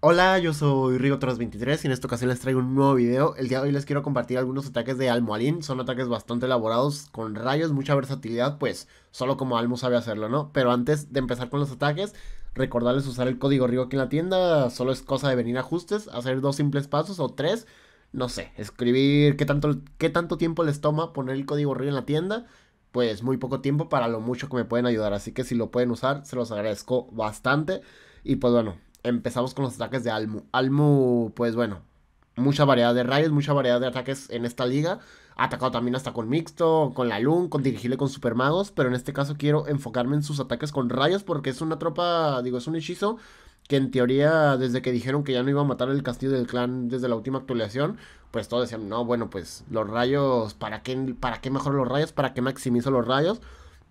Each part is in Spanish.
Hola, yo soy rigo 23 y en esta ocasión les traigo un nuevo video. El día de hoy les quiero compartir algunos ataques de Almoalin. Son ataques bastante elaborados, con rayos, mucha versatilidad, pues solo como Almo sabe hacerlo, ¿no? Pero antes de empezar con los ataques, recordarles usar el código Rigo aquí en la tienda. Solo es cosa de venir a ajustes, hacer dos simples pasos o tres. No sé, escribir qué tanto, qué tanto tiempo les toma poner el código Rigo en la tienda. Pues muy poco tiempo para lo mucho que me pueden ayudar. Así que si lo pueden usar, se los agradezco bastante. Y pues bueno, empezamos con los ataques de Almu. Almu, pues bueno, mucha variedad de rayos, mucha variedad de ataques en esta liga. Ha atacado también hasta con mixto, con la Lun, con dirigible con supermagos, pero en este caso quiero enfocarme en sus ataques con rayos porque es una tropa, digo, es un hechizo que en teoría desde que dijeron que ya no iba a matar el castillo del clan desde la última actualización, pues todos decían, no, bueno, pues los rayos, ¿para qué, para qué mejor los rayos? ¿Para qué maximizo los rayos?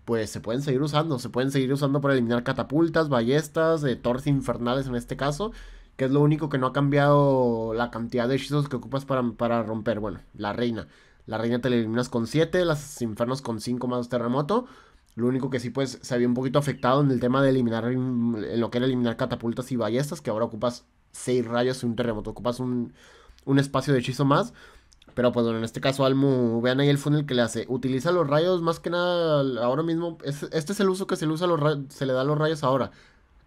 pues se pueden seguir usando. Se pueden seguir usando para eliminar catapultas, ballestas, eh, torres infernales en este caso. Que es lo único que no ha cambiado la cantidad de hechizos que ocupas para, para romper. Bueno, la reina. La reina te la eliminas con 7, las infernos con 5 más terremoto. Lo único que sí, pues, se había un poquito afectado en el tema de eliminar, en lo que era eliminar catapultas y ballestas, que ahora ocupas 6 rayos y un terremoto, ocupas un, un espacio de hechizo más. Pero pues bueno, en este caso Almu, vean ahí el funnel que le hace. Utiliza los rayos más que nada ahora mismo. este es el uso que se le, usa los se le da a los rayos ahora.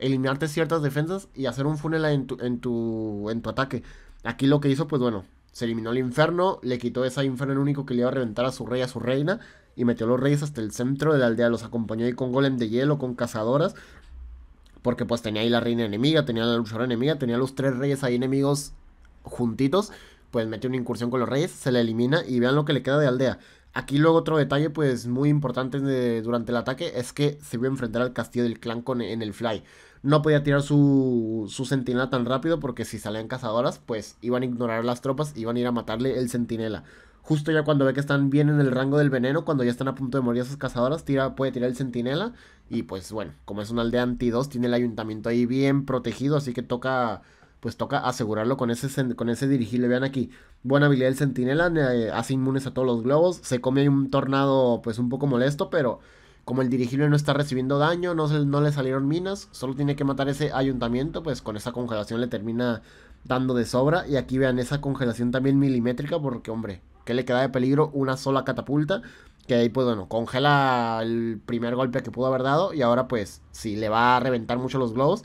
Eliminarte ciertas defensas y hacer un funnel en tu, en tu, ataque. Aquí lo que hizo, pues bueno, se eliminó el infierno, le quitó ese infierno único que le iba a reventar a su rey, a su reina, y metió a los reyes hasta el centro de la aldea. Los acompañó ahí con golem de hielo, con cazadoras, porque pues tenía ahí la reina enemiga, tenía la luchadora enemiga, tenía los tres reyes ahí enemigos juntitos pues mete una incursión con los reyes, se la elimina y vean lo que le queda de aldea. Aquí luego otro detalle pues muy importante durante el ataque es que se vio a enfrentar al castillo del clan con, en el fly. No podía tirar su, su sentinela tan rápido porque si salían cazadoras pues iban a ignorar las tropas, y iban a ir a matarle el sentinela. Justo ya cuando ve que están bien en el rango del veneno, cuando ya están a punto de morir esas cazadoras, tira, puede tirar el sentinela. Y pues bueno, como es una aldea anti-2, tiene el ayuntamiento ahí bien protegido, así que toca pues toca asegurarlo con ese, con ese dirigible. Vean aquí, buena habilidad el centinela eh, hace inmunes a todos los globos, se come un tornado pues un poco molesto, pero como el dirigible no está recibiendo daño, no, no le salieron minas, solo tiene que matar ese ayuntamiento, pues con esa congelación le termina dando de sobra. Y aquí vean esa congelación también milimétrica, porque hombre, ¿qué le queda de peligro? Una sola catapulta, que ahí pues bueno, congela el primer golpe que pudo haber dado y ahora pues si le va a reventar mucho los globos.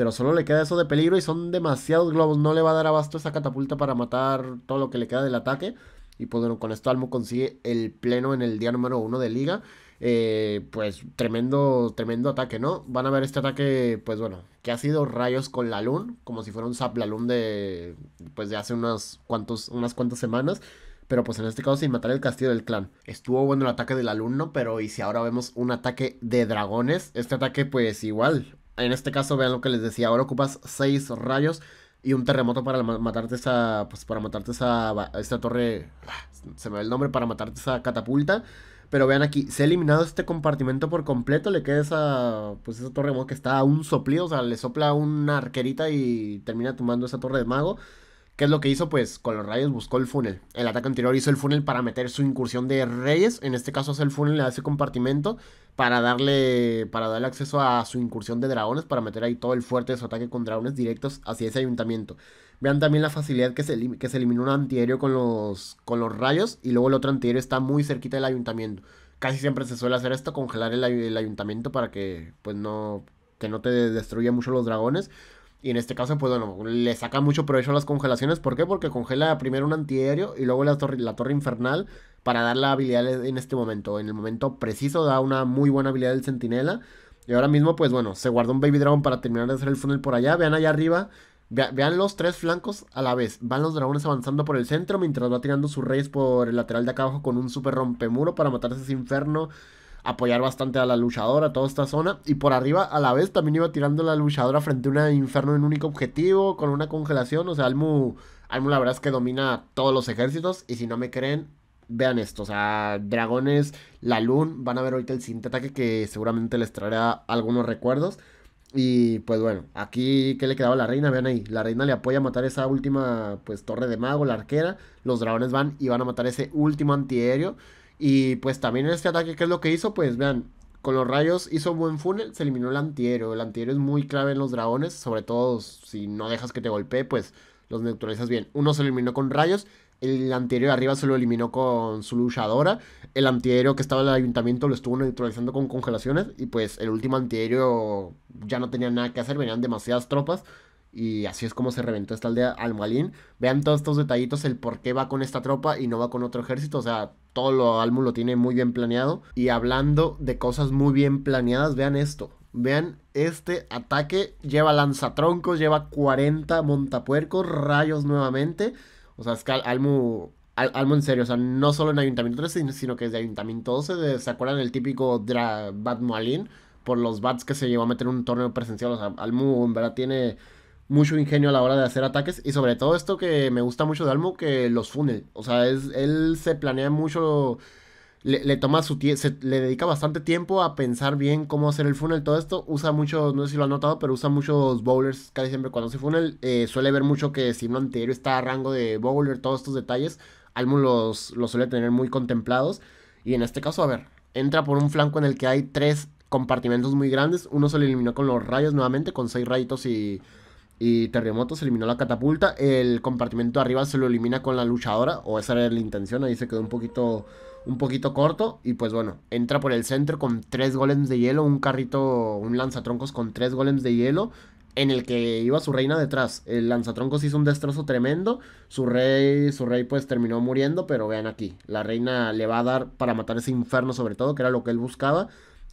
Pero solo le queda eso de peligro y son demasiados globos. No le va a dar abasto esa catapulta para matar todo lo que le queda del ataque. Y pues bueno, con esto Almo consigue el pleno en el día número uno de liga. Eh, pues tremendo, tremendo ataque, ¿no? Van a ver este ataque, pues bueno, que ha sido rayos con la luna como si fuera un Zap la Lun de, pues de hace unas, unas cuantas semanas. Pero pues en este caso sin matar el castillo del clan. Estuvo bueno el ataque del alumno, pero y si ahora vemos un ataque de dragones, este ataque pues igual, en este caso, vean lo que les decía, ahora ocupas 6 rayos y un terremoto para matarte esa pues, para matarte esa esta torre ah, se me va el nombre para matarte esa catapulta pero vean aquí se ha eliminado este compartimento por completo le queda esa pues esa torre que está a un soplido o sea le sopla una arquerita y termina tomando esa torre de mago ¿Qué es lo que hizo? Pues con los rayos buscó el funnel. El ataque anterior hizo el funnel para meter su incursión de Reyes. En este caso hace el funnel a ese compartimento para darle, para darle acceso a su incursión de dragones, para meter ahí todo el fuerte de su ataque con dragones directos hacia ese ayuntamiento. Vean también la facilidad que se, que se eliminó un antiaéreo con los, con los rayos y luego el otro antiaéreo está muy cerquita del ayuntamiento. Casi siempre se suele hacer esto, congelar el, ayuntamiento para que pues no, que no te destruya mucho los dragones. Y en este caso, pues bueno, le saca mucho provecho a las congelaciones. ¿Por qué? Porque congela primero un antiaéreo y luego la torre, la torre infernal para dar la habilidad en este momento. En el momento preciso da una muy buena habilidad del centinela. Y ahora mismo, pues bueno, se guardó un Baby Dragon para terminar de hacer el funnel por allá. Vean allá arriba. vean los tres flancos a la vez. Van los dragones avanzando por el centro mientras va tirando sus reyes por el lateral de acá abajo con un super rompemuro para matar ese inferno apoyar bastante a la luchadora, toda esta zona. Y por arriba, a la vez, también iba tirando la luchadora frente a un inferno en único objetivo, con una congelación. O sea, Almu, Almu la verdad es que domina todos los ejércitos. Y si no me creen, vean esto. O sea, dragones, la luna van a ver ahorita el siguiente ataque que seguramente les traerá algunos recuerdos. Y pues bueno, aquí que le quedaba a la reina, vean ahí, la reina le apoya a matar esa última pues torre de mago, la arquera, los dragones van y van a matar ese último antiaéreo. Y pues también en este ataque, ¿qué es lo que hizo? Pues vean, con los rayos hizo buen funnel, se eliminó el antihéroe, El antihéroe es muy clave en los dragones, sobre todo si no dejas que te golpee, pues los neutralizas bien. Uno se eliminó con rayos, el antihéroe de arriba se lo eliminó con su luchadora. El antihéroe que estaba en el ayuntamiento lo estuvo neutralizando con congelaciones. Y pues el último antihéroe ya no tenía nada que hacer, venían demasiadas tropas. Y así es como se reventó esta aldea Almualín. Vean todos estos detallitos, el por qué va con esta tropa y no va con otro ejército. O sea, todo lo Almu lo tiene muy bien planeado. Y hablando de cosas muy bien planeadas, vean esto. Vean, este ataque lleva lanzatroncos, lleva 40 montapuercos, rayos nuevamente. O sea, es que Almu al, en serio, o sea, no solo en Ayuntamiento 13. sino que es de Ayuntamiento 12, ¿se acuerdan el típico Dra Bat Por los bats que se llevó a meter en un torneo presencial, o sea, Almu en verdad tiene mucho ingenio a la hora de hacer ataques y sobre todo esto que me gusta mucho de Almo, que los funnel, o sea, él se planea mucho, le, toma su se, le dedica bastante tiempo a pensar bien cómo hacer el funnel, todo esto, usa mucho, no sé si lo han notado, pero usa muchos bowlers casi siempre cuando hace funnel, eh, suele ver mucho que si no anterior está a rango de bowler, todos estos detalles, Almo los, los suele tener muy contemplados y en este caso, a ver, entra por un flanco en el que hay tres compartimentos muy grandes. Uno se lo eliminó con los rayos nuevamente, con seis rayitos y y se eliminó la catapulta. El compartimento arriba se lo elimina con la luchadora. O esa era la intención. Ahí se quedó un poquito, un poquito corto. Y pues bueno, entra por el centro con tres golems de hielo. Un carrito, un lanzatroncos con tres golems de hielo. En el que iba su reina detrás. El lanzatroncos hizo un destrozo tremendo. Su rey, su rey pues terminó muriendo. Pero vean aquí, la reina le va a dar para matar ese inferno sobre todo. Que era lo que él buscaba.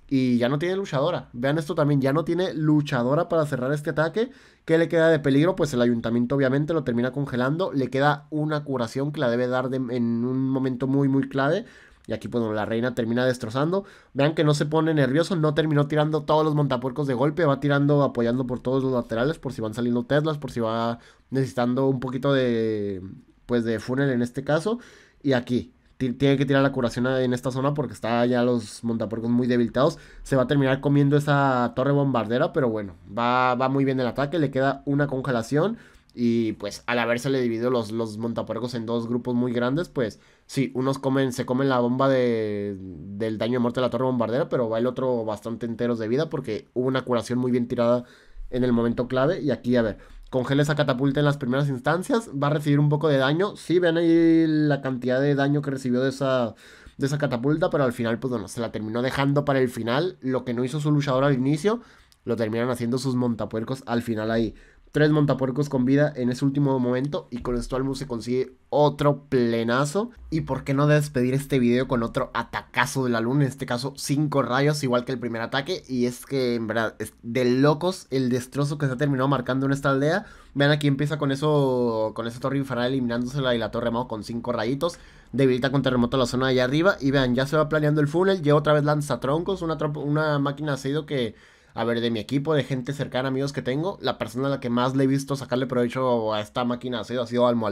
Y ya no tiene luchadora. Vean esto también, ya no tiene luchadora para cerrar este ataque. ¿Qué le queda de peligro? Pues el ayuntamiento obviamente lo termina congelando. Le queda una curación que la debe dar en un momento muy, muy clave. Y aquí, bueno, pues, la reina termina destrozando. Vean que no se pone nervioso, no terminó tirando todos los montapuercos de golpe, va tirando, apoyando por todos los laterales, por si van saliendo Teslas, por si va necesitando un poquito de, pues, de funnel en este caso. Y aquí, tiene que tirar la curación en esta zona porque está ya los montapuercos muy debilitados. Se va a terminar comiendo esa torre bombardera, pero bueno, va, va muy bien el ataque, le queda una congelación. Y pues al haberse le dividido los, los montapuercos en dos grupos muy grandes, pues sí, unos comen, se comen la bomba de, del daño de muerte de la torre bombardera, pero va el otro bastante enteros de vida porque hubo una curación muy bien tirada en el momento clave. Y aquí, a ver, Congele esa catapulta en las primeras instancias. Va a recibir un poco de daño. Sí, ven ahí la cantidad de daño que recibió de esa, de esa catapulta, pero al final, pues bueno, se la terminó dejando para el final. Lo que no hizo su luchador al inicio, lo terminan haciendo sus montapuercos al final ahí tres montapuercos con vida en ese último momento y con esto almo se consigue otro plenazo. Y por qué no despedir este video con otro atacazo de la luna, en este caso cinco rayos, igual que el primer ataque. Y es que en verdad es de locos el destrozo que se ha terminado marcando en esta aldea. Vean aquí empieza con eso, con esa torre infernal eliminándosela y la torre Mao con cinco rayitos. Debilita con terremoto la zona de allá arriba. Y vean, ya se va planeando el funnel. Lleva otra vez lanzatroncos, una, una máquina ha sido que a ver, de mi equipo, de gente cercana, amigos que tengo, la persona a la que más le he visto sacarle provecho a esta máquina ha sido, ha sido al O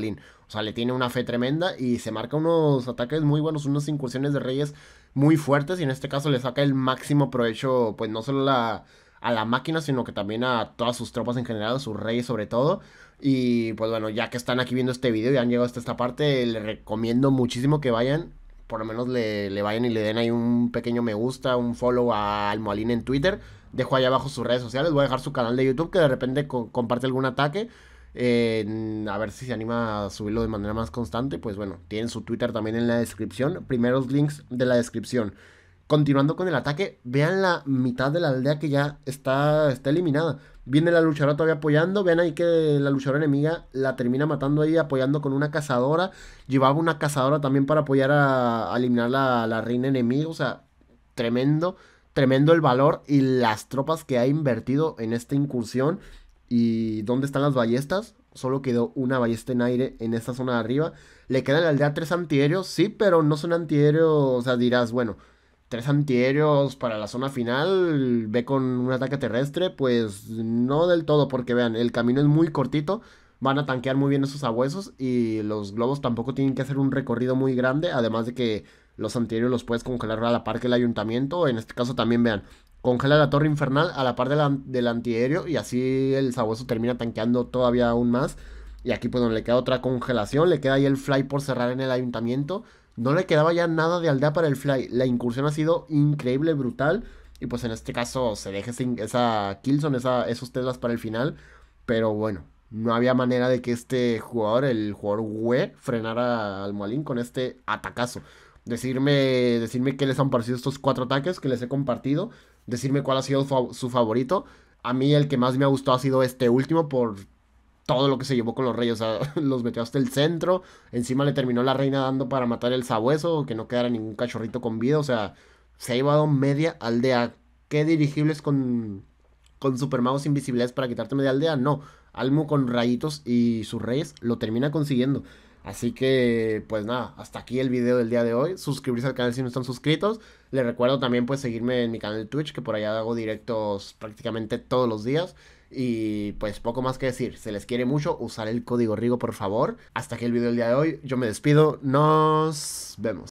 sea, le tiene una fe tremenda y se marca unos ataques muy buenos, unas incursiones de reyes muy fuertes y en este caso le saca el máximo provecho, pues no solo la, a la máquina, sino que también a todas sus tropas en general, a sus reyes sobre todo. Y pues bueno, ya que están aquí viendo este video y han llegado hasta esta parte, les recomiendo muchísimo que vayan por lo menos le, vayan y le den ahí un pequeño me gusta, un follow a Almolín en Twitter. Dejo allá abajo sus redes sociales, voy a dejar su canal de YouTube que de repente comparte algún ataque. Eh, a ver si se anima a subirlo de manera más constante. Pues bueno, tienen su Twitter también en la descripción. Primeros links de la descripción. Continuando con el ataque, vean la mitad de la aldea que ya está, está eliminada. Viene la luchadora todavía apoyando. Vean ahí que la luchadora enemiga la termina matando ahí, apoyando con una cazadora. Llevaba una cazadora también para apoyar a, eliminar la, la reina enemiga. O sea, tremendo, tremendo el valor y las tropas que ha invertido en esta incursión. ¿Y dónde están las ballestas? Solo quedó una ballesta en aire en esta zona de arriba. Le queda en la aldea tres antiaéreos, sí, pero no son antiaéreos. O sea, dirás, bueno tres antiaéreos para la zona final, ve con un ataque terrestre, pues no del todo, porque vean, el camino es muy cortito, van a tanquear muy bien esos abuesos y los globos tampoco tienen que hacer un recorrido muy grande, además de que los antiaéreos los puedes congelar a la par que el ayuntamiento, en este caso también vean, congela la torre infernal a la par del antiaéreo y así el sabueso termina tanqueando todavía aún más. Y aquí pues donde le queda otra congelación, le queda ahí el fly por cerrar en el ayuntamiento. No le quedaba ya nada de aldea para el Fly. La incursión ha sido increíble, brutal. Y pues en este caso se deja sin esa Killzone, esa, esos Teslas para el final. Pero bueno, no había manera de que este jugador, el jugador Hue, frenara al Molín con este atacazo. Decirme, decirme qué les han parecido estos cuatro ataques que les he compartido. Decirme cuál ha sido su favorito. A mí el que más me ha gustado ha sido este último por todo lo que se llevó con los reyes. O sea, los metió hasta el centro. Encima le terminó la reina dando para matar el sabueso, que no quedara ningún cachorrito con vida. O sea, se ha llevado media aldea. ¿Qué dirigibles con, con magos invisibles para quitarte media aldea? No. Almu con rayitos y sus reyes lo termina consiguiendo. Así que, pues nada, hasta aquí el video del día de hoy. Suscribirse al canal si no están suscritos. Les recuerdo también, pues, seguirme en mi canal de Twitch, que por allá hago directos prácticamente todos los días. Y pues poco más que decir, se les quiere mucho, usar el código Rigo por favor. Hasta aquí el video del día de hoy, yo me despido, nos vemos.